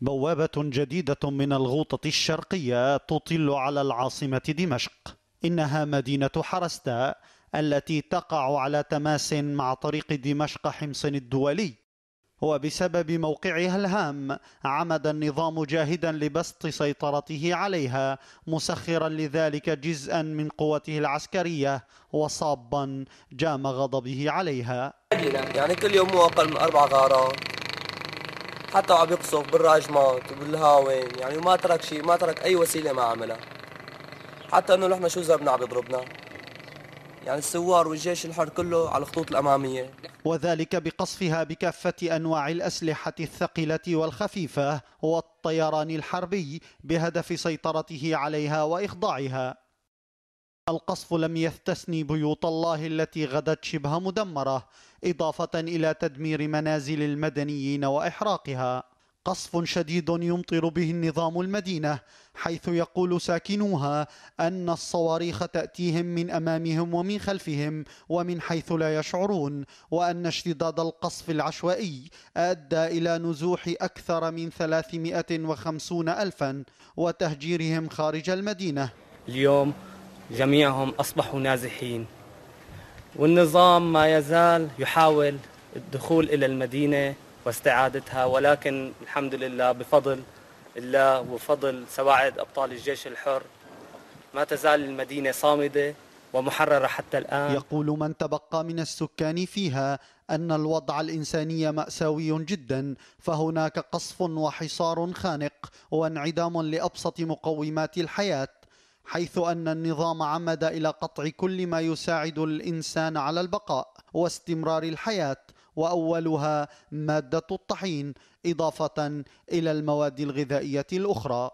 بوابة جديدة من الغوطة الشرقية تطل على العاصمة دمشق إنها مدينة حرستا التي تقع على تماس مع طريق دمشق حمص الدولي وبسبب موقعها الهام عمد النظام جاهدا لبسط سيطرته عليها مسخرا لذلك جزءا من قوته العسكرية وصابا جام غضبه عليها يعني كل يوم مو أقل من أربع غارات حتى وعم يقصف بالراجمات وبالهاون يعني وما ترك شيء ما ترك اي وسيله ما عملها حتى انه نحن شو زبنا عم يضربنا يعني الثوار والجيش الحر كله على الخطوط الاماميه وذلك بقصفها بكافه انواع الاسلحه الثقيله والخفيفه والطيران الحربي بهدف سيطرته عليها واخضاعها القصف لم يستثني بيوت الله التي غدت شبه مدمرة إضافة إلى تدمير منازل المدنيين وإحراقها قصف شديد يمطر به النظام المدينة حيث يقول ساكنوها أن الصواريخ تأتيهم من أمامهم ومن خلفهم ومن حيث لا يشعرون وأن اشتداد القصف العشوائي أدى إلى نزوح أكثر من 350 ألفا وتهجيرهم خارج المدينة اليوم جميعهم أصبحوا نازحين والنظام ما يزال يحاول الدخول إلى المدينة واستعادتها ولكن الحمد لله بفضل الله وفضل سواعد أبطال الجيش الحر ما تزال المدينة صامدة ومحررة حتى الآن يقول من تبقى من السكان فيها أن الوضع الإنساني مأساوي جدا فهناك قصف وحصار خانق وانعدام لأبسط مقومات الحياة حيث أن النظام عمد إلى قطع كل ما يساعد الإنسان على البقاء واستمرار الحياة وأولها مادة الطحين إضافة إلى المواد الغذائية الأخرى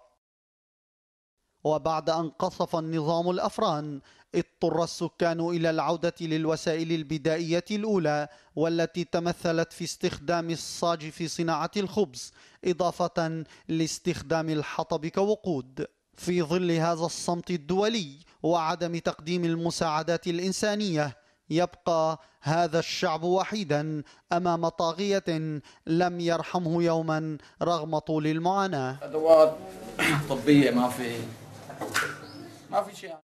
وبعد أن قصف النظام الأفران اضطر السكان إلى العودة للوسائل البدائية الأولى والتي تمثلت في استخدام الصاج في صناعة الخبز إضافة لاستخدام الحطب كوقود في ظل هذا الصمت الدولي وعدم تقديم المساعدات الإنسانية يبقى هذا الشعب وحيدا امام طاغيه لم يرحمه يوما رغم طول المعاناه ادوات طبيه ما في ما في شيء